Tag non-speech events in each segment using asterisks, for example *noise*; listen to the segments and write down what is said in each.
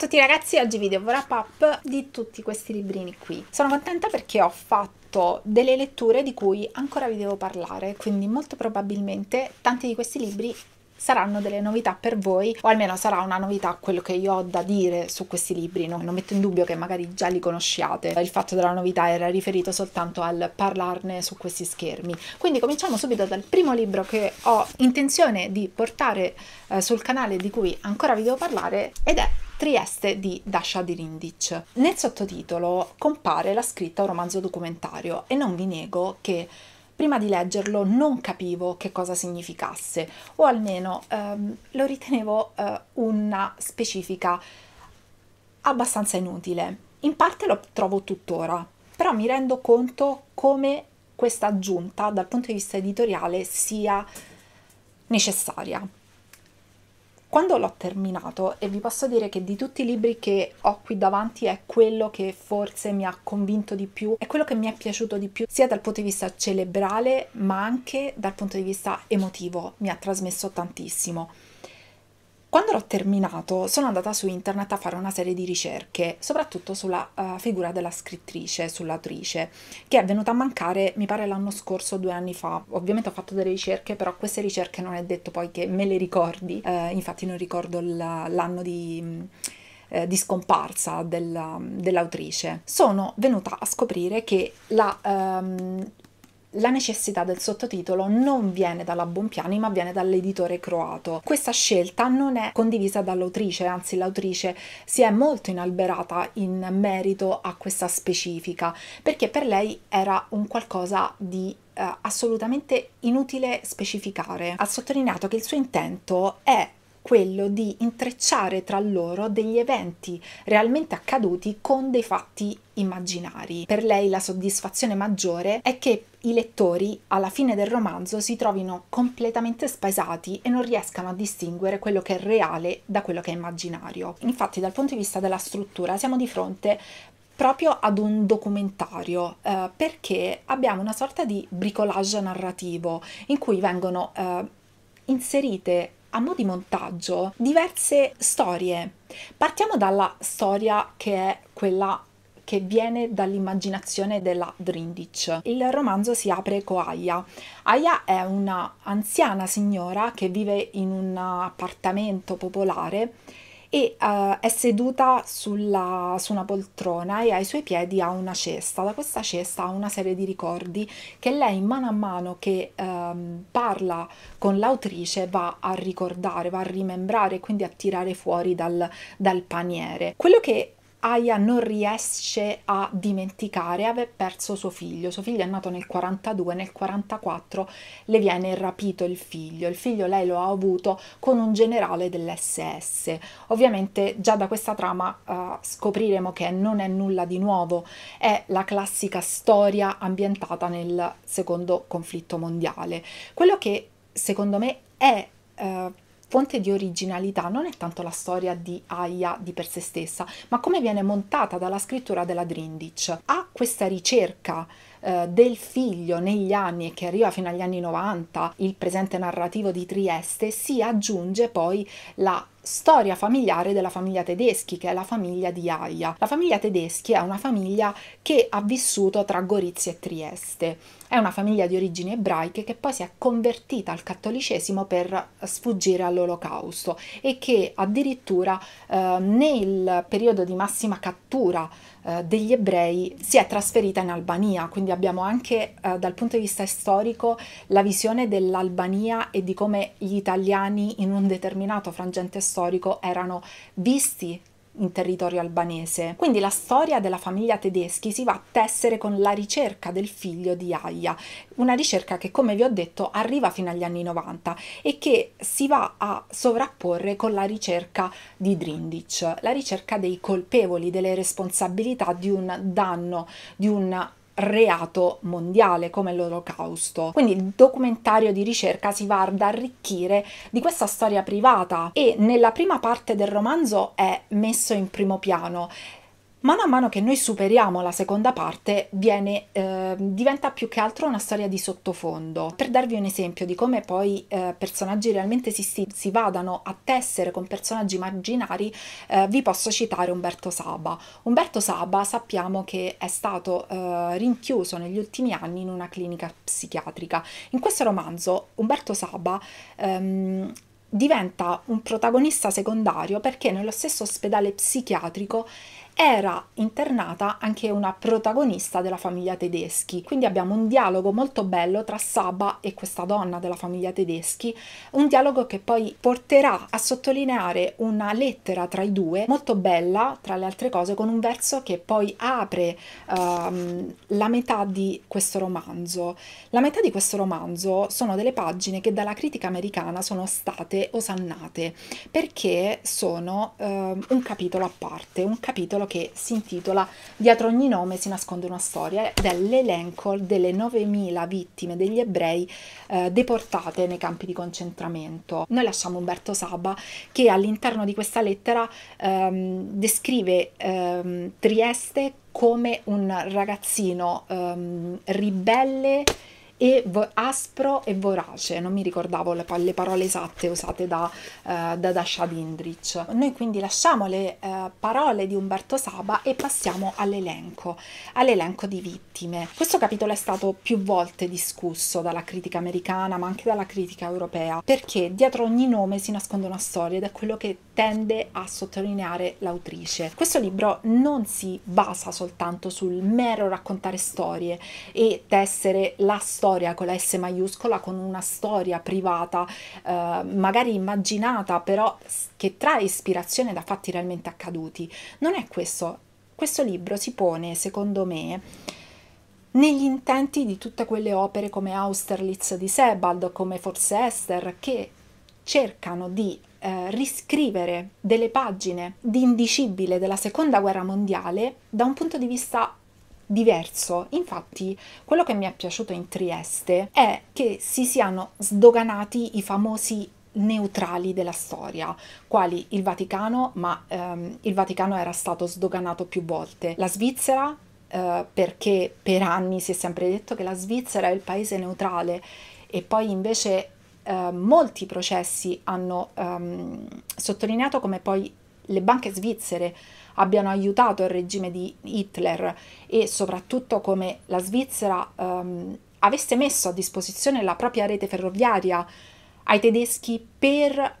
a tutti ragazzi, oggi video wrap up di tutti questi librini qui. Sono contenta perché ho fatto delle letture di cui ancora vi devo parlare, quindi molto probabilmente tanti di questi libri saranno delle novità per voi o almeno sarà una novità quello che io ho da dire su questi libri no? non metto in dubbio che magari già li conosciate il fatto della novità era riferito soltanto al parlarne su questi schermi quindi cominciamo subito dal primo libro che ho intenzione di portare eh, sul canale di cui ancora vi devo parlare ed è Trieste di Dasha di Rindic. Nel sottotitolo compare la scritta un romanzo documentario e non vi nego che prima di leggerlo non capivo che cosa significasse o almeno ehm, lo ritenevo eh, una specifica abbastanza inutile. In parte lo trovo tuttora, però mi rendo conto come questa aggiunta dal punto di vista editoriale sia necessaria. Quando l'ho terminato, e vi posso dire che di tutti i libri che ho qui davanti è quello che forse mi ha convinto di più, è quello che mi è piaciuto di più, sia dal punto di vista cerebrale ma anche dal punto di vista emotivo, mi ha trasmesso tantissimo. Quando l'ho terminato sono andata su internet a fare una serie di ricerche, soprattutto sulla uh, figura della scrittrice, sull'autrice, che è venuta a mancare mi pare l'anno scorso, due anni fa. Ovviamente ho fatto delle ricerche, però queste ricerche non è detto poi che me le ricordi, uh, infatti non ricordo l'anno di mm, eh, di scomparsa della, mm, dell'autrice, sono venuta a scoprire che la, um, la necessità del sottotitolo non viene dalla Bompiani ma viene dall'editore croato. Questa scelta non è condivisa dall'autrice, anzi l'autrice si è molto inalberata in merito a questa specifica perché per lei era un qualcosa di eh, assolutamente inutile specificare. Ha sottolineato che il suo intento è quello di intrecciare tra loro degli eventi realmente accaduti con dei fatti immaginari. Per lei la soddisfazione maggiore è che i lettori alla fine del romanzo si trovino completamente spesati e non riescano a distinguere quello che è reale da quello che è immaginario. Infatti dal punto di vista della struttura siamo di fronte proprio ad un documentario eh, perché abbiamo una sorta di bricolage narrativo in cui vengono eh, inserite a mo' di montaggio diverse storie. Partiamo dalla storia che è quella che viene dall'immaginazione della Drindich. Il romanzo si apre con Aya. Aya è una anziana signora che vive in un appartamento popolare e uh, è seduta sulla, su una poltrona e ai suoi piedi ha una cesta. Da questa cesta ha una serie di ricordi che lei mano a mano che um, parla con l'autrice va a ricordare, va a rimembrare e quindi a tirare fuori dal, dal paniere. Quello che Aya non riesce a dimenticare aver perso suo figlio. Suo figlio è nato nel 42, nel 44 le viene rapito il figlio. Il figlio lei lo ha avuto con un generale dell'SS. Ovviamente già da questa trama uh, scopriremo che non è nulla di nuovo, è la classica storia ambientata nel secondo conflitto mondiale. Quello che secondo me è uh, fonte di originalità non è tanto la storia di Aya di per sé stessa, ma come viene montata dalla scrittura della Drindich. Ha questa ricerca eh, del figlio negli anni e che arriva fino agli anni 90, il presente narrativo di Trieste, si aggiunge poi la storia familiare della famiglia tedeschi, che è la famiglia di Aia. La famiglia tedeschi è una famiglia che ha vissuto tra Gorizia e Trieste. È una famiglia di origini ebraiche che poi si è convertita al cattolicesimo per sfuggire all'olocausto e che addirittura eh, nel periodo di massima cattura eh, degli ebrei si è trasferita in Albania, quindi abbiamo anche eh, dal punto di vista storico la visione dell'Albania e di come gli italiani in un determinato frangente storico erano visti in territorio albanese. Quindi la storia della famiglia tedeschi si va a tessere con la ricerca del figlio di Aya, una ricerca che come vi ho detto arriva fino agli anni 90 e che si va a sovrapporre con la ricerca di Drindich, la ricerca dei colpevoli, delle responsabilità di un danno, di un reato mondiale come l'olocausto. Quindi il documentario di ricerca si va ad arricchire di questa storia privata e nella prima parte del romanzo è messo in primo piano Mano a mano che noi superiamo la seconda parte, viene, eh, diventa più che altro una storia di sottofondo. Per darvi un esempio di come poi eh, personaggi realmente si, si, vadano a tessere con personaggi marginari, eh, vi posso citare Umberto Saba. Umberto Saba sappiamo che è stato eh, rinchiuso negli ultimi anni in una clinica psichiatrica. In questo romanzo Umberto Saba... Ehm, diventa un protagonista secondario perché nello stesso ospedale psichiatrico era internata anche una protagonista della famiglia tedeschi. Quindi abbiamo un dialogo molto bello tra Saba e questa donna della famiglia tedeschi, un dialogo che poi porterà a sottolineare una lettera tra i due molto bella, tra le altre cose, con un verso che poi apre um, la metà di questo romanzo. La metà di questo romanzo sono delle pagine che dalla critica americana sono state osannate perché sono um, un capitolo a parte, un capitolo che si intitola Dietro ogni nome si nasconde una storia ed è l'elenco delle 9.000 vittime degli ebrei eh, deportate nei campi di concentramento. Noi lasciamo Umberto Saba che all'interno di questa lettera ehm, descrive ehm, Trieste come un ragazzino ehm, ribelle e aspro e vorace, non mi ricordavo le, le parole esatte usate da, eh, Dasha Dindrich. Noi quindi lasciamo le eh, parole di Umberto Saba e passiamo all'elenco, all'elenco di vittime. Questo capitolo è stato più volte discusso dalla critica americana ma anche dalla critica europea perché dietro ogni nome si nasconde una storia ed è quello che tende a sottolineare l'autrice. Questo libro non si basa soltanto sul mero raccontare storie e tessere la storia con la S maiuscola con una storia privata, eh, magari immaginata, però che trae ispirazione da fatti realmente accaduti. Non è questo. Questo libro si pone, secondo me, negli intenti di tutte quelle opere come Austerlitz di Sebald, come Forse Esther, che cercano di eh, riscrivere delle pagine di indicibile della seconda guerra mondiale da un punto di vista diverso. Infatti, quello che mi è piaciuto in Trieste è che si siano sdoganati i famosi neutrali della storia, quali il Vaticano, ma ehm, il Vaticano era stato sdoganato più volte, la Svizzera, eh, perché per anni si è sempre detto che la Svizzera è il paese neutrale e poi invece eh, molti processi hanno ehm, sottolineato come poi le banche svizzere abbiano aiutato il regime di Hitler e soprattutto come la Svizzera ehm, avesse messo a disposizione la propria rete ferroviaria ai tedeschi per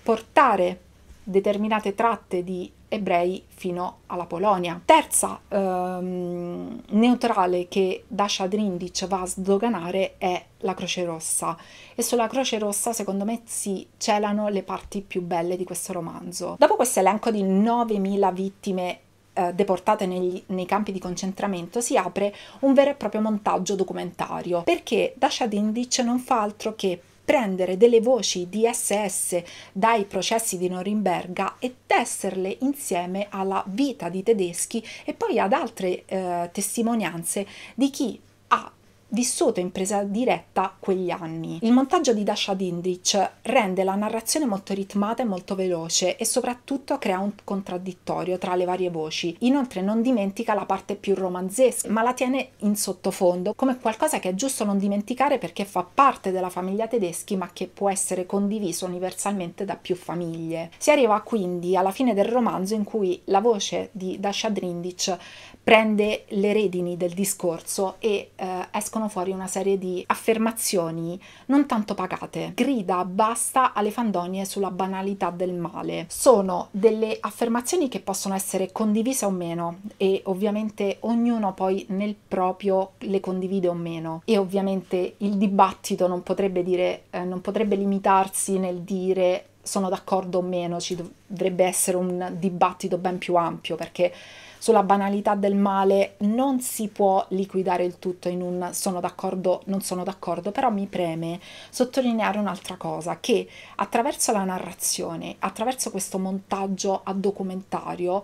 portare determinate tratte di ebrei fino alla Polonia. Terza ehm, neutrale che Dasha Drindic va a sdoganare è la Croce Rossa e sulla Croce Rossa secondo me si celano le parti più belle di questo romanzo. Dopo questo elenco di 9.000 vittime eh, deportate negli, nei campi di concentramento si apre un vero e proprio montaggio documentario perché Dasha Dindic non fa altro che prendere delle voci DSS dai processi di Norimberga e tesserle insieme alla vita di tedeschi e poi ad altre eh, testimonianze di chi vissuto in presa diretta quegli anni. Il montaggio di Dasha Dindrich rende la narrazione molto ritmata e molto veloce e soprattutto crea un contraddittorio tra le varie voci. Inoltre non dimentica la parte più romanzesca, ma la tiene in sottofondo come qualcosa che è giusto non dimenticare perché fa parte della famiglia tedeschi ma che può essere condiviso universalmente da più famiglie. Si arriva quindi alla fine del romanzo in cui la voce di Dasha Dindrich prende le redini del discorso e eh, escono fuori una serie di affermazioni non tanto pacate. Grida basta alle fandonie sulla banalità del male. Sono delle affermazioni che possono essere condivise o meno e ovviamente ognuno poi nel proprio le condivide o meno e ovviamente il dibattito non potrebbe dire eh, non potrebbe limitarsi nel dire sono d'accordo o meno, ci dovrebbe essere un dibattito ben più ampio perché sulla banalità del male non si può liquidare il tutto in un sono d'accordo, non sono d'accordo, però mi preme sottolineare un'altra cosa, che attraverso la narrazione, attraverso questo montaggio a documentario,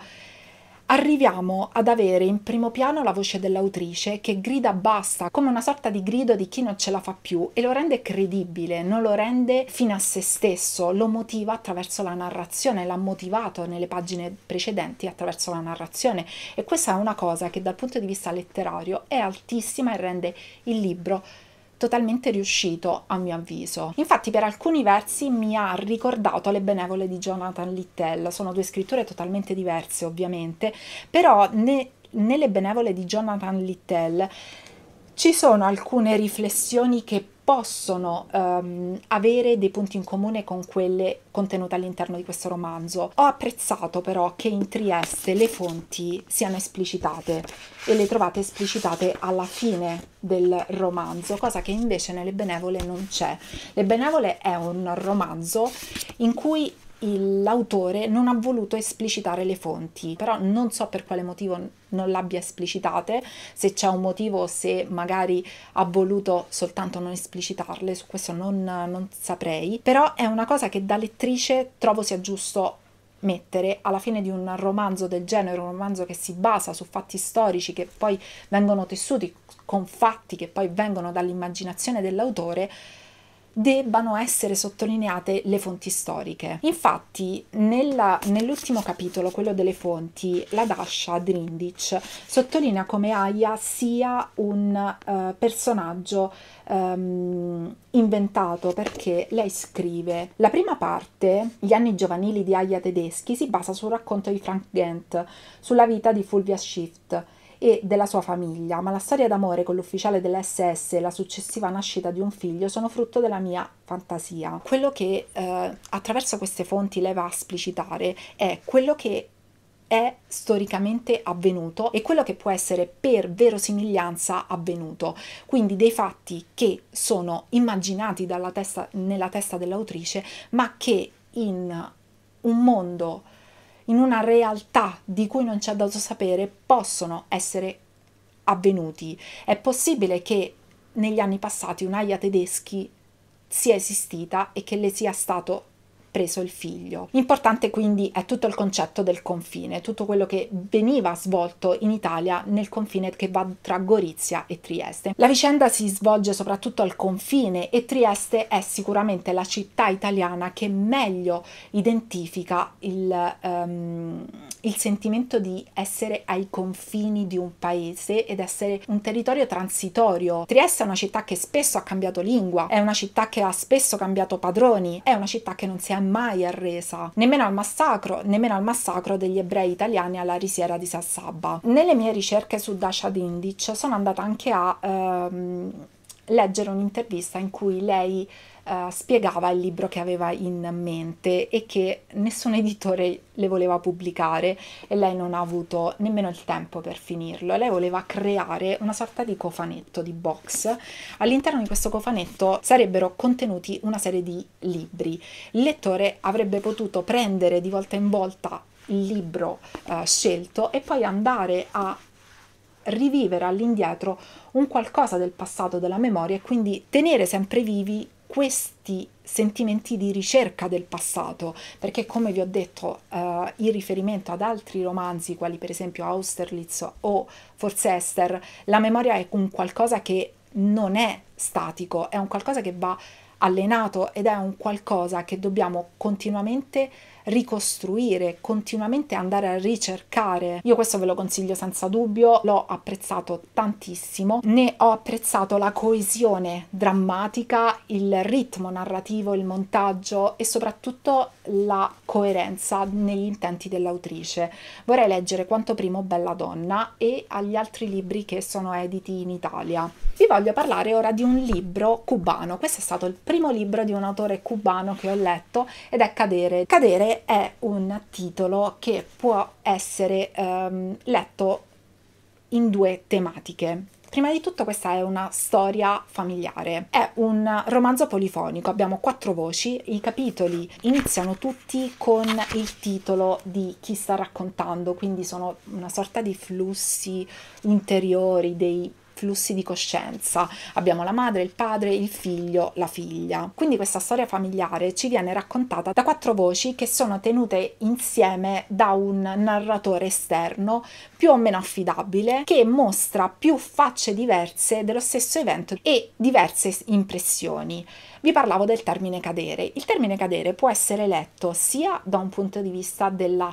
arriviamo ad avere in primo piano la voce dell'autrice che grida basta come una sorta di grido di chi non ce la fa più e lo rende credibile, non lo rende fino a se stesso, lo motiva attraverso la narrazione, l'ha motivato nelle pagine precedenti attraverso la narrazione e questa è una cosa che dal punto di vista letterario è altissima e rende il libro totalmente riuscito a mio avviso. Infatti per alcuni versi mi ha ricordato Le benevole di Jonathan Littell, sono due scritture totalmente diverse ovviamente, però ne, nelle benevole di Jonathan Littell ci sono alcune riflessioni che possono um, avere dei punti in comune con quelle contenute all'interno di questo romanzo. Ho apprezzato però che in Trieste le fonti siano esplicitate e le trovate esplicitate alla fine del romanzo, cosa che invece nelle Benevole non c'è. Le Benevole è un romanzo in cui l'autore non ha voluto esplicitare le fonti, però non so per quale motivo non l'abbia esplicitate, se c'è un motivo o se magari ha voluto soltanto non esplicitarle, su questo non, non saprei, però è una cosa che da lettrice trovo sia giusto mettere alla fine di un romanzo del genere, un romanzo che si basa su fatti storici che poi vengono tessuti con fatti che poi vengono dall'immaginazione dell'autore, debbano essere sottolineate le fonti storiche. Infatti, nell'ultimo capitolo, quello delle fonti, la Dasha Drindich sottolinea come Aya sia un uh, personaggio um, inventato perché lei scrive la prima parte, gli anni giovanili di Aya tedeschi, si basa sul racconto di Frank Gent sulla vita di Fulvia Schiff e della sua famiglia, ma la storia d'amore con l'ufficiale dell'SS e la successiva nascita di un figlio sono frutto della mia fantasia. Quello che eh, attraverso queste fonti lei va a esplicitare è quello che è storicamente avvenuto e quello che può essere per verosimiglianza avvenuto, quindi dei fatti che sono immaginati testa, nella testa dell'autrice, ma che in un mondo in una realtà di cui non ci è dato sapere possono essere avvenuti. È possibile che negli anni passati un'aia tedeschi sia esistita e che le sia stato preso il figlio. Importante quindi è tutto il concetto del confine, tutto quello che veniva svolto in Italia nel confine che va tra Gorizia e Trieste. La vicenda si svolge soprattutto al confine e Trieste è sicuramente la città italiana che meglio identifica il, um, il sentimento di essere ai confini di un paese ed essere un territorio transitorio. Trieste è una città che spesso ha cambiato lingua, è una città che ha spesso cambiato padroni, è una città che non si è mai arresa, nemmeno al massacro, nemmeno al massacro degli ebrei italiani alla risiera di Sassaba. Nelle mie ricerche su Dasha Dindic sono andata anche a ehm, leggere un'intervista in cui lei eh, spiegava il libro che aveva in mente e che nessun editore le voleva pubblicare e lei non ha avuto nemmeno il tempo per finirlo. Lei voleva creare una sorta di cofanetto, di box. All'interno di questo cofanetto sarebbero contenuti una serie di libri. Il lettore avrebbe potuto prendere di volta in volta il libro uh, scelto e poi andare a rivivere all'indietro un qualcosa del passato della memoria e quindi tenere sempre vivi questi sentimenti di ricerca del passato, perché come vi ho detto eh, in riferimento ad altri romanzi, quali per esempio Austerlitz o Forzester, la memoria è un qualcosa che non è statico, è un qualcosa che va allenato ed è un qualcosa che dobbiamo continuamente ricostruire, continuamente andare a ricercare. Io questo ve lo consiglio senza dubbio, l'ho apprezzato tantissimo, ne ho apprezzato la coesione drammatica, il ritmo narrativo, il montaggio e soprattutto la coerenza negli intenti dell'autrice. Vorrei leggere quanto primo Bella Donna e agli altri libri che sono editi in Italia. Vi voglio parlare ora di un libro cubano. Questo è stato il primo libro di un autore cubano che ho letto ed è Cadere. Cadere è un titolo che può essere ehm, letto in due tematiche. Prima di tutto questa è una storia familiare, è un romanzo polifonico, abbiamo quattro voci, i capitoli iniziano tutti con il titolo di chi sta raccontando, quindi sono una sorta di flussi interiori, dei flussi di coscienza. Abbiamo la madre, il padre, il figlio, la figlia. Quindi questa storia familiare ci viene raccontata da quattro voci che sono tenute insieme da un narratore esterno più o meno affidabile che mostra più facce diverse dello stesso evento e diverse impressioni. Vi parlavo del termine cadere. Il termine cadere può essere letto sia da un punto di vista della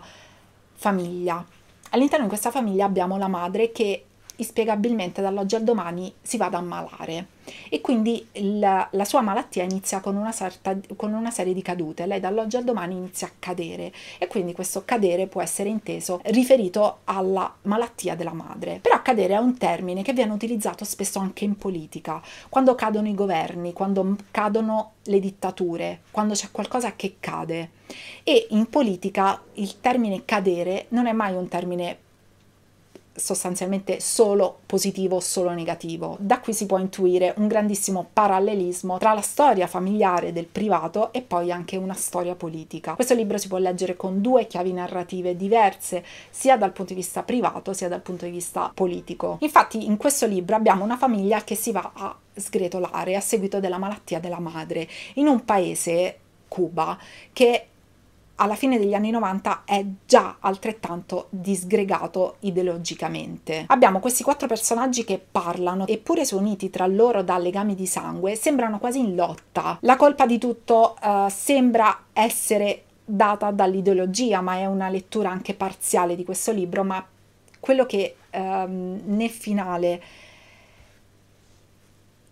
famiglia. All'interno di questa famiglia abbiamo la madre che inspiegabilmente dall'oggi al domani si vada a malare e quindi la, la sua malattia inizia con una, certa, con una serie di cadute, lei dall'oggi al domani inizia a cadere e quindi questo cadere può essere inteso riferito alla malattia della madre. Però cadere è un termine che viene utilizzato spesso anche in politica, quando cadono i governi, quando cadono le dittature, quando c'è qualcosa che cade. E in politica il termine cadere non è mai un termine sostanzialmente solo positivo, solo negativo. Da qui si può intuire un grandissimo parallelismo tra la storia familiare del privato e poi anche una storia politica. Questo libro si può leggere con due chiavi narrative diverse, sia dal punto di vista privato sia dal punto di vista politico. Infatti in questo libro abbiamo una famiglia che si va a sgretolare a seguito della malattia della madre in un paese Cuba che alla fine degli anni 90 è già altrettanto disgregato ideologicamente. Abbiamo questi quattro personaggi che parlano, eppure se uniti tra loro da legami di sangue, sembrano quasi in lotta. La colpa di tutto uh, sembra essere data dall'ideologia, ma è una lettura anche parziale di questo libro, ma quello che um, nel finale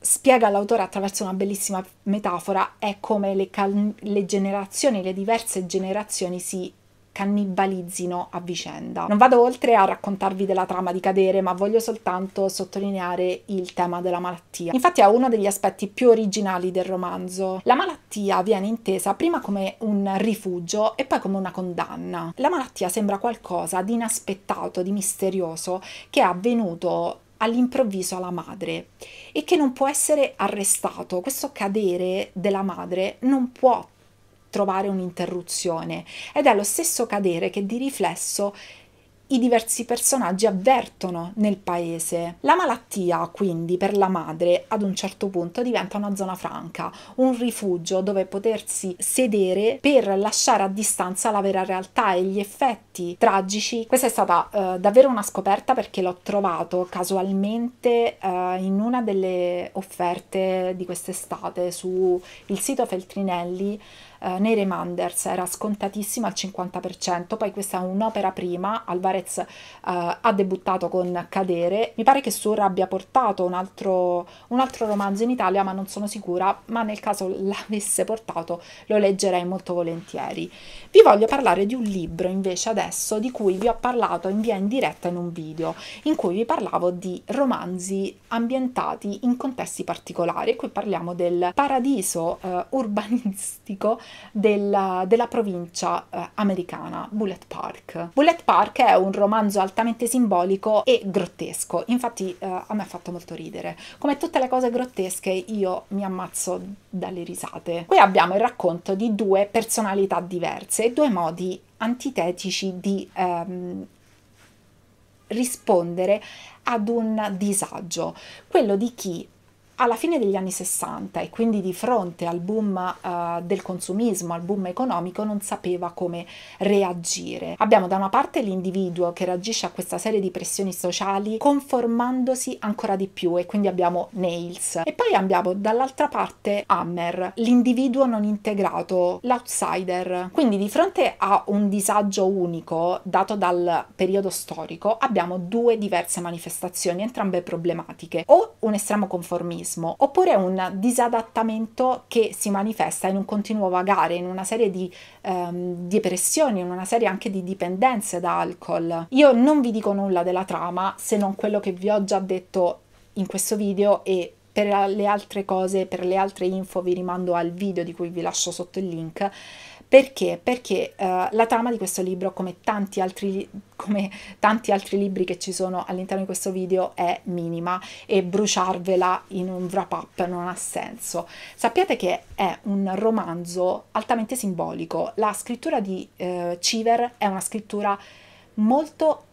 spiega l'autore attraverso una bellissima metafora, è come le, cal- le generazioni, le diverse generazioni si cannibalizzino a vicenda. Non vado oltre a raccontarvi della trama di cadere, ma voglio soltanto sottolineare il tema della malattia. Infatti è uno degli aspetti più originali del romanzo. La malattia viene intesa prima come un rifugio e poi come una condanna. La malattia sembra qualcosa di inaspettato, di misterioso, che è avvenuto all'improvviso alla madre e che non può essere arrestato. Questo cadere della madre non può trovare un'interruzione ed è lo stesso cadere che di riflesso i diversi personaggi avvertono nel paese. La malattia, quindi, per la madre ad un certo punto diventa una zona franca, un rifugio dove potersi sedere per lasciare a distanza la vera realtà e gli effetti tragici. Questa è stata eh, davvero una scoperta perché l'ho trovato casualmente eh, in una delle offerte di quest'estate su il sito Feltrinelli eh, Nere Manders era scontatissima al 50%, poi questa è un'opera prima, Alvarez eh, ha debuttato con Cadere, mi pare che Sura abbia portato un altro, un altro romanzo in Italia, ma non sono sicura, ma nel caso l'avesse portato lo leggerei molto volentieri. Vi voglio parlare di un libro invece adesso di cui vi ho parlato in via indiretta in un video, in cui vi parlavo di romanzi ambientati in contesti particolari qui parliamo del paradiso eh, urbanistico della, della provincia eh, americana, Bullet Park. Bullet Park è un romanzo altamente simbolico e grottesco, infatti eh, a me ha fatto molto ridere. Come tutte le cose grottesche io mi ammazzo dalle risate. Qui abbiamo il racconto di due personalità diverse e due modi antitetici di ehm, rispondere ad un disagio, quello di chi alla fine degli anni 60 e quindi di fronte al boom uh, del consumismo, al boom economico, non sapeva come reagire. Abbiamo da una parte l'individuo che reagisce a questa serie di pressioni sociali conformandosi ancora di più e quindi abbiamo Nails e poi abbiamo dall'altra parte Hammer, l'individuo non integrato, l'outsider. Quindi di fronte a un disagio unico dato dal periodo storico abbiamo due diverse manifestazioni, entrambe problematiche, o un estremo conformismo organismo, oppure è un disadattamento che si manifesta in un continuo vagare, in una serie di ehm, depressioni, in una serie anche di dipendenze da alcol. Io non vi dico nulla della trama se non quello che vi ho già detto in questo video e per le altre cose, per le altre info vi rimando al video di cui vi lascio sotto il link perché? Perché uh, la trama di questo libro, come tanti, altri, come tanti altri libri che ci sono all'interno di questo video, è minima e bruciarvela in un wrap up non ha senso. Sappiate che è un romanzo altamente simbolico. La scrittura di uh, eh, Civer è una scrittura molto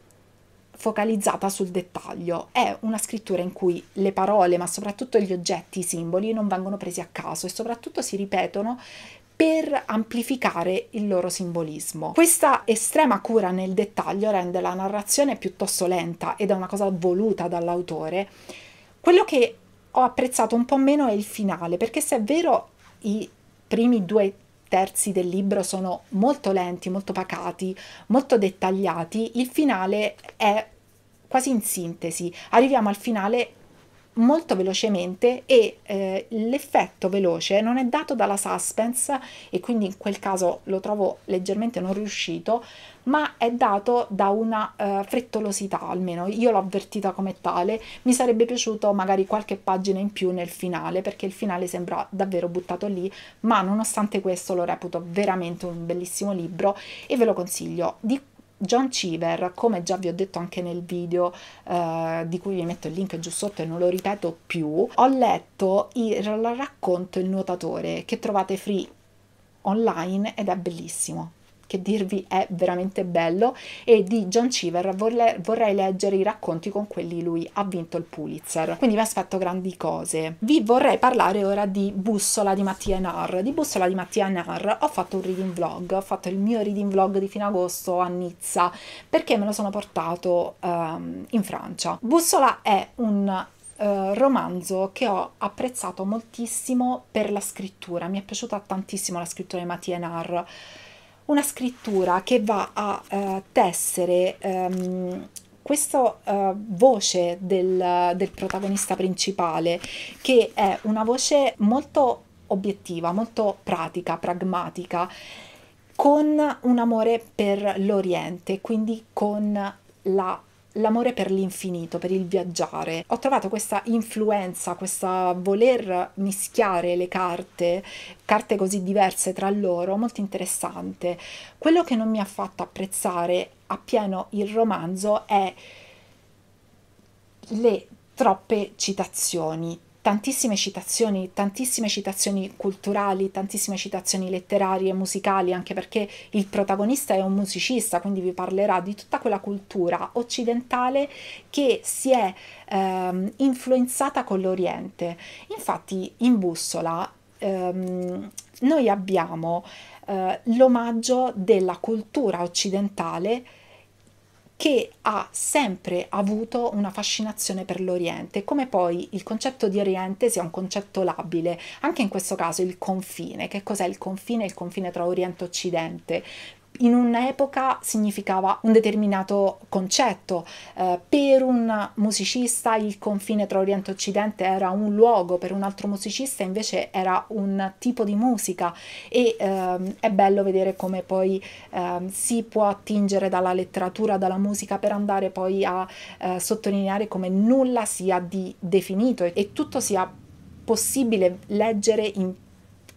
focalizzata sul dettaglio. È una scrittura in cui le parole, ma soprattutto gli oggetti, i simboli non vengono presi a caso e soprattutto si ripetono per amplificare il loro simbolismo. Questa estrema cura nel dettaglio rende la narrazione piuttosto lenta ed è una cosa voluta dall'autore. Quello che ho apprezzato un po' meno è il finale, perché se è vero i primi due terzi del libro sono molto lenti, molto pacati, molto dettagliati, il finale è quasi in sintesi. Arriviamo al finale molto velocemente e eh, l'effetto veloce non è dato dalla suspense e quindi in quel caso lo trovo leggermente non riuscito ma è dato da una eh, frettolosità almeno io l'ho avvertita come tale mi sarebbe piaciuto magari qualche pagina in più nel finale perché il finale sembra davvero buttato lì ma nonostante questo lo reputo veramente un bellissimo libro e ve lo consiglio di John Cheever, come già vi ho detto anche nel video eh, di cui vi metto il link giù sotto e non lo ripeto più, ho letto il racconto Il nuotatore che trovate free online ed è bellissimo che dirvi è veramente bello e di John Cheever vorrei, vorrei leggere i racconti con quelli lui ha vinto il Pulitzer quindi mi aspetto grandi cose vi vorrei parlare ora di Bussola di Mattia Nar di Bussola di Mattia Nar ho fatto un reading vlog ho fatto il mio reading vlog di fine agosto a Nizza perché me lo sono portato um, in Francia Bussola è un eh, romanzo che ho apprezzato moltissimo per la scrittura, mi è piaciuta tantissimo la scrittura di Mattia Nar una scrittura che va a eh, tessere ehm, questa uh, eh, voce del, del protagonista principale, che è una voce molto obiettiva, molto pratica, pragmatica, con un amore per l'Oriente, quindi con la l'amore per l'infinito, per il viaggiare. Ho trovato questa influenza, questa voler mischiare le carte, carte così diverse tra loro, molto interessante. Quello che non mi ha fatto apprezzare appieno il romanzo è le troppe citazioni, tantissime citazioni, tantissime citazioni culturali, tantissime citazioni letterarie, musicali, anche perché il protagonista è un musicista, quindi vi parlerà di tutta quella cultura occidentale che si è ehm, influenzata con l'Oriente. Infatti in Bussola ehm, noi abbiamo eh, l'omaggio della cultura occidentale che ha sempre avuto una fascinazione per l'Oriente, come poi il concetto di Oriente sia un concetto labile, anche in questo caso il confine, che cos'è il confine? Il confine tra Oriente e Occidente, in un'epoca significava un determinato concetto, eh, per un musicista il confine tra Oriente e Occidente era un luogo, per un altro musicista invece era un tipo di musica e ehm, è bello vedere come poi ehm, si può attingere dalla letteratura, dalla musica per andare poi a eh, sottolineare come nulla sia di definito e, tutto sia possibile leggere in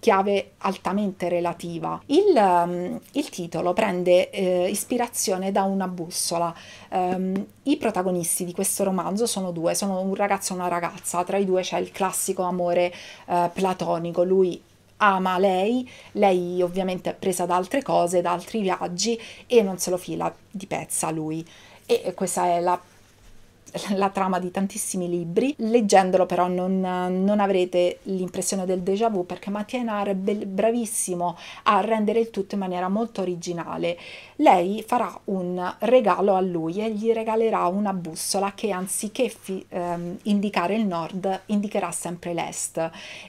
chiave altamente relativa. Il, um, il titolo prende eh, ispirazione da una bussola. Um, I protagonisti di questo romanzo sono due, sono un ragazzo e una ragazza, tra i due c'è il classico amore uh, platonico, lui ama lei, lei ovviamente è presa da altre cose, da altri viaggi e non se lo fila di pezza lui. E questa è la *laughs* la trama di tantissimi libri. Leggendolo però non, non avrete l'impressione del déjà vu perché Mattia è bravissimo a rendere il tutto in maniera molto originale. Lei farà un regalo a lui e gli regalerà una bussola che anziché ehm, indicare il nord indicherà sempre l'est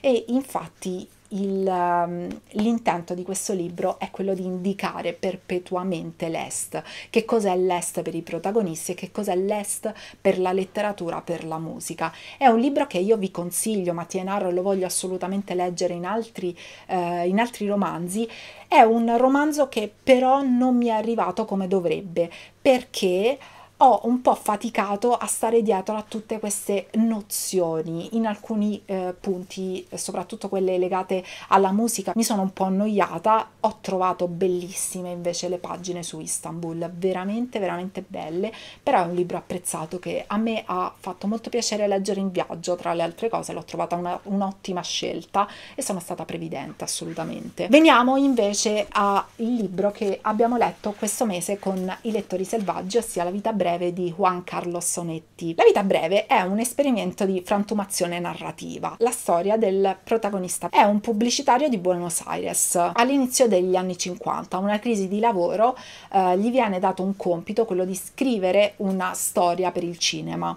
e infatti il, ehm, l'intento di questo libro è quello di indicare perpetuamente l'est, che cos'è l'est per i protagonisti e che cos'è l'est per la letteratura, per la musica. È un libro che io vi consiglio, Mattia Enaro lo voglio assolutamente leggere in altri, eh, in altri romanzi, è un romanzo che però non mi è arrivato come dovrebbe, perché ho un po' faticato a stare dietro a tutte queste nozioni in alcuni eh, punti, soprattutto quelle legate alla musica. Mi sono un po' annoiata, ho trovato bellissime invece le pagine su Istanbul, veramente veramente belle, però è un libro apprezzato che a me ha fatto molto piacere leggere in viaggio, tra le altre cose l'ho trovata una, un'ottima scelta e sono stata previdente assolutamente. Veniamo invece al libro che abbiamo letto questo mese con i lettori selvaggi, ossia La vita breve breve di Juan Carlos Sonetti. La vita breve è un esperimento di frantumazione narrativa, la storia del protagonista. È un pubblicitario di Buenos Aires. All'inizio degli anni 50, una crisi di lavoro, eh, gli viene dato un compito, quello di scrivere una storia per il cinema.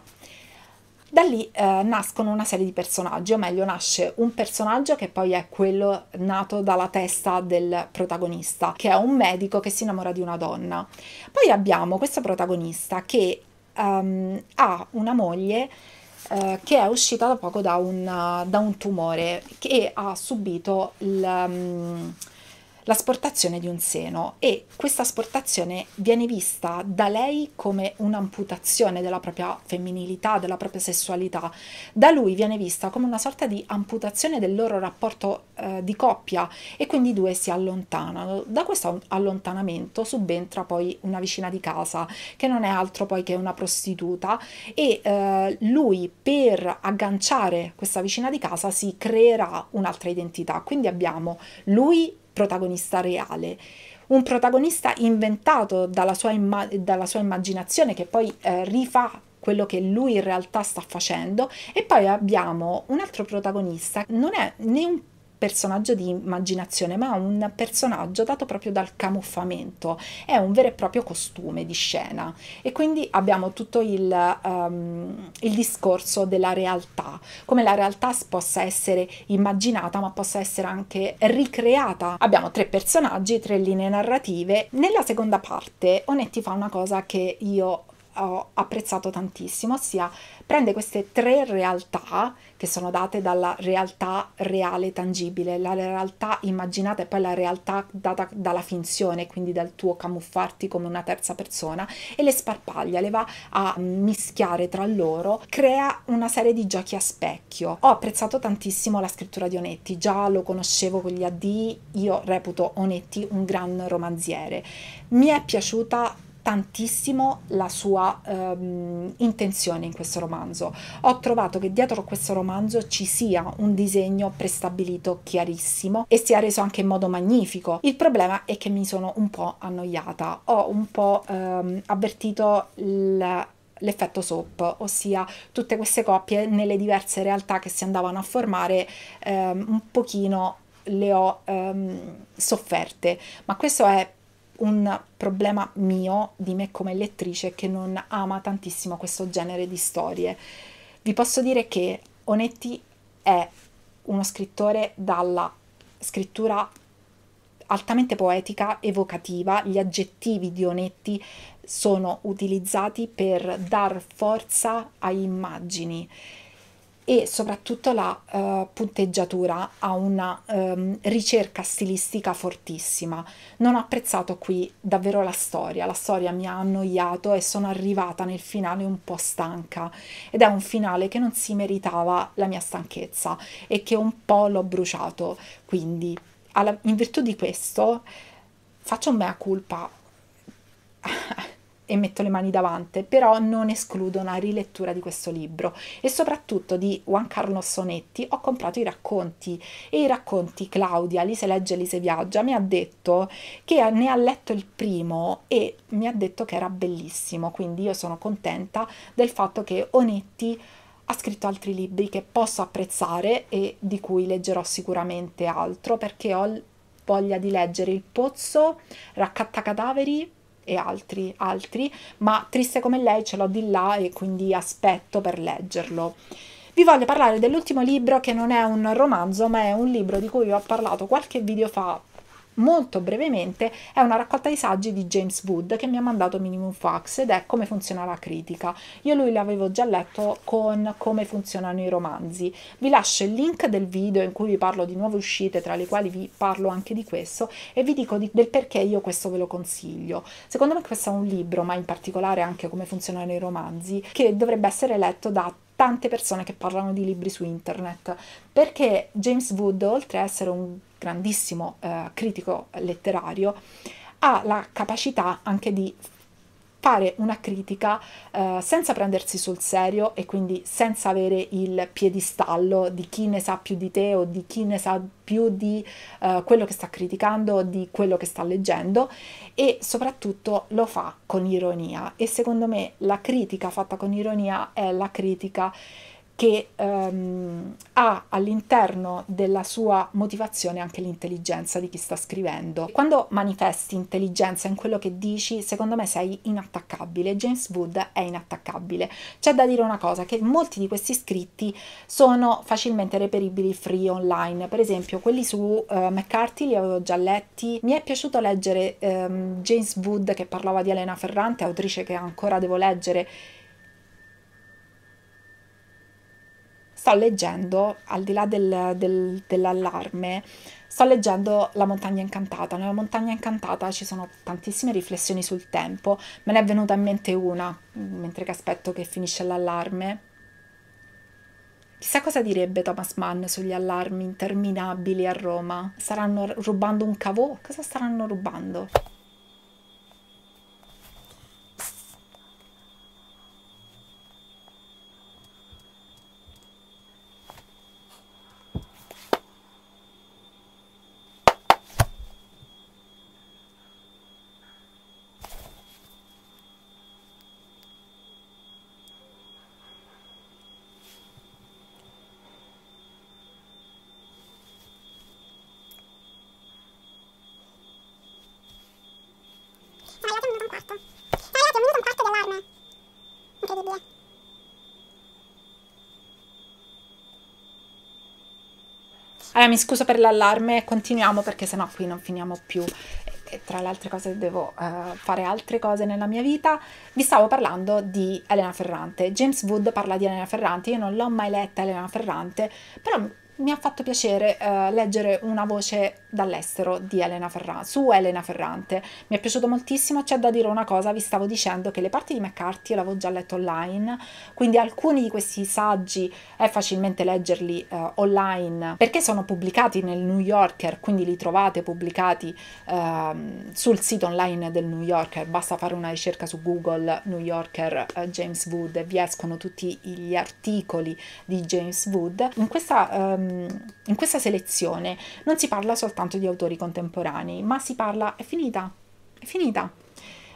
Da lì eh, nascono una serie di personaggi, o meglio nasce un personaggio che poi è quello nato dalla testa del protagonista, che è un medico che si innamora di una donna. Poi abbiamo questo protagonista che um, ha una moglie eh, che è uscita da poco da un, da un tumore che ha subito il... Um, l'asportazione di un seno e questa asportazione viene vista da lei come un'amputazione della propria femminilità, della propria sessualità, da lui viene vista come una sorta di amputazione del loro rapporto eh, di coppia e quindi i due si allontanano. Da questo allontanamento subentra poi una vicina di casa che non è altro poi che una prostituta e eh, lui per agganciare questa vicina di casa si creerà un'altra identità. Quindi abbiamo lui protagonista reale, un protagonista inventato dalla sua, imma- dalla sua immaginazione che poi eh, rifà quello che lui in realtà sta facendo e poi abbiamo un altro protagonista non è né un personaggio di immaginazione, ma un personaggio dato proprio dal camuffamento, è un vero e proprio costume di scena e quindi abbiamo tutto il, um, il discorso della realtà, come la realtà possa essere immaginata ma possa essere anche ricreata. Abbiamo tre personaggi, tre linee narrative. Nella seconda parte Onetti fa una cosa che io ho apprezzato tantissimo, ossia prende queste tre realtà che sono date dalla realtà reale tangibile, la realtà immaginata e poi la realtà data dalla finzione, quindi dal tuo camuffarti come una terza persona e le sparpaglia, le va a mischiare tra loro, crea una serie di giochi a specchio. Ho apprezzato tantissimo la scrittura di Onetti, già lo conoscevo con gli AD, io reputo Onetti un gran romanziere. Mi è piaciuta tantissimo la sua ehm, intenzione in questo romanzo. Ho trovato che dietro questo romanzo ci sia un disegno prestabilito chiarissimo e sia reso anche in modo magnifico. Il problema è che mi sono un po' annoiata, ho un po' ehm, avvertito il l'effetto soap, ossia tutte queste coppie nelle diverse realtà che si andavano a formare ehm, un pochino le ho ehm, sofferte, ma questo è un problema mio di me come lettrice che non ama tantissimo questo genere di storie. Vi posso dire che Onetti è uno scrittore dalla scrittura altamente poetica, evocativa, gli aggettivi di Onetti sono utilizzati per dar forza a immagini e soprattutto la uh, punteggiatura ha una um, ricerca stilistica fortissima. Non ho apprezzato qui davvero la storia, la storia mi ha annoiato e sono arrivata nel finale un po' stanca ed è un finale che non si meritava la mia stanchezza e che un po' l'ho bruciato. Quindi, alla, in virtù di questo, faccio un mea culpa *laughs* e metto le mani davanti, però non escludo una rilettura di questo libro e soprattutto di Juan Carlos Sonetti ho comprato i racconti e i racconti Claudia, li se legge, li se viaggia, mi ha detto che ne ha letto il primo e mi ha detto che era bellissimo, quindi io sono contenta del fatto che Onetti ha scritto altri libri che posso apprezzare e di cui leggerò sicuramente altro perché ho voglia di leggere Il Pozzo, Raccatta e altri, altri, ma triste come lei ce l'ho di là e quindi aspetto per leggerlo. Vi voglio parlare dell'ultimo libro che non è un romanzo, ma è un libro di cui ho parlato qualche video fa, molto brevemente è una raccolta di saggi di James Wood che mi ha mandato Minimum Fax ed è come funziona la critica. Io lui l'avevo già letto con come funzionano i romanzi. Vi lascio il link del video in cui vi parlo di nuove uscite, tra le quali vi parlo anche di questo e vi dico di, del perché io questo ve lo consiglio. Secondo me questo è un libro, ma in particolare anche come funzionano i romanzi, che dovrebbe essere letto da tante persone che parlano di libri su internet, perché James Wood, oltre ad essere un grandissimo eh, critico letterario, ha la capacità anche di fare una critica eh, senza prendersi sul serio e quindi senza avere il piedistallo di chi ne sa più di te o di chi ne sa più di eh, quello che sta criticando o di quello che sta leggendo e soprattutto lo fa con ironia e secondo me la critica fatta con ironia è la critica che ehm, ha all'interno della sua motivazione anche l'intelligenza di chi sta scrivendo. Quando manifesti intelligenza in quello che dici, secondo me sei inattaccabile. James Wood è inattaccabile. C'è da dire una cosa, che molti di questi scritti sono facilmente reperibili free online. Per esempio, quelli su uh, McCarthy li avevo già letti. Mi è piaciuto leggere um, James Wood che parlava di Elena Ferrante, autrice che ancora devo leggere, sto leggendo, al di là del, del, dell'allarme, sto leggendo La montagna incantata. Nella montagna incantata ci sono tantissime riflessioni sul tempo, me ne è venuta in mente una mentre che aspetto che finisce l'allarme. Chissà cosa direbbe Thomas Mann sugli allarmi interminabili a Roma. Staranno rubando un cavò? Cosa staranno rubando? Allora, mi scuso per l'allarme, continuiamo perché sennò qui non finiamo più. E tra le altre cose devo uh, fare altre cose nella mia vita. Vi stavo parlando di Elena Ferrante. James Wood parla di Elena Ferrante, io non l'ho mai letta Elena Ferrante, però mi ha fatto piacere eh, leggere una voce dall'estero di Elena Ferrante, su Elena Ferrante. Mi è piaciuto moltissimo, c'è da dire una cosa, vi stavo dicendo che le parti di McCarthy l'avevo già letto online, quindi alcuni di questi saggi è facilmente leggerli eh, online perché sono pubblicati nel New Yorker, quindi li trovate pubblicati eh, sul sito online del New Yorker, basta fare una ricerca su Google New Yorker eh, James Wood e vi escono tutti gli articoli di James Wood. In questa ehm, in questa selezione non si parla soltanto di autori contemporanei, ma si parla, è finita, è finita.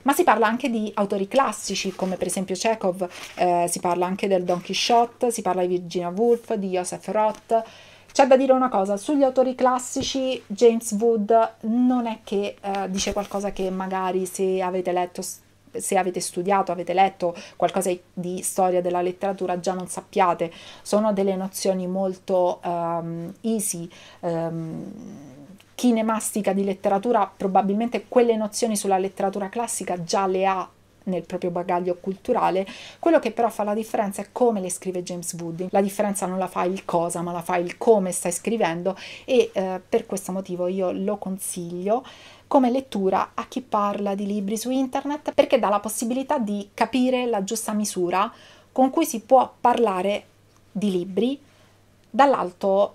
Ma si parla anche di autori classici, come per esempio Chekhov, eh, si parla anche del Don Quixote, si parla di Virginia Woolf, di Joseph Roth. C'è da dire una cosa, sugli autori classici James Wood non è che eh, dice qualcosa che magari se avete letto se avete studiato, avete letto qualcosa di storia della letteratura già non sappiate, sono delle nozioni molto um, easy. Um, ehm, chi ne mastica di letteratura probabilmente quelle nozioni sulla letteratura classica già le ha nel proprio bagaglio culturale, quello che però fa la differenza è come le scrive James Wood. La differenza non la fa il cosa, ma la fa il come stai scrivendo e eh, per questo motivo io lo consiglio come lettura a chi parla di libri su internet perché dà la possibilità di capire la giusta misura con cui si può parlare di libri dall'alto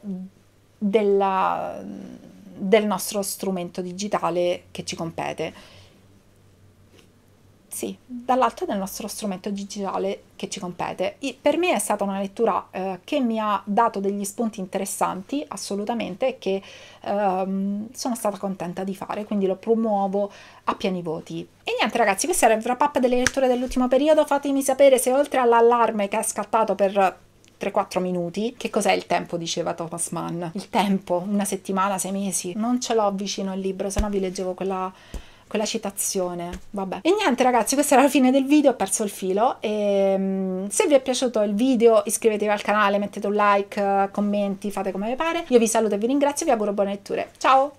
della, del nostro strumento digitale che ci compete sì, dall'alto del nostro strumento digitale che ci compete. E per me è stata una lettura eh, che mi ha dato degli spunti interessanti assolutamente e che ehm, sono stata contenta di fare, quindi lo promuovo a pieni voti. E niente ragazzi, questa era il wrap up delle letture dell'ultimo periodo, fatemi sapere se oltre all'allarme che è scattato per 3-4 minuti. Che cos'è il tempo, diceva Thomas Mann? Il tempo, una settimana, sei mesi. Non ce l'ho vicino il libro, se no vi leggevo quella quella citazione. Vabbè. E niente ragazzi, questa era la fine del video, ho perso il filo. E, ehm, se vi è piaciuto il video iscrivetevi al canale, mettete un like, commenti, fate come vi pare. Io vi saluto e vi ringrazio, vi auguro buone letture. Ciao!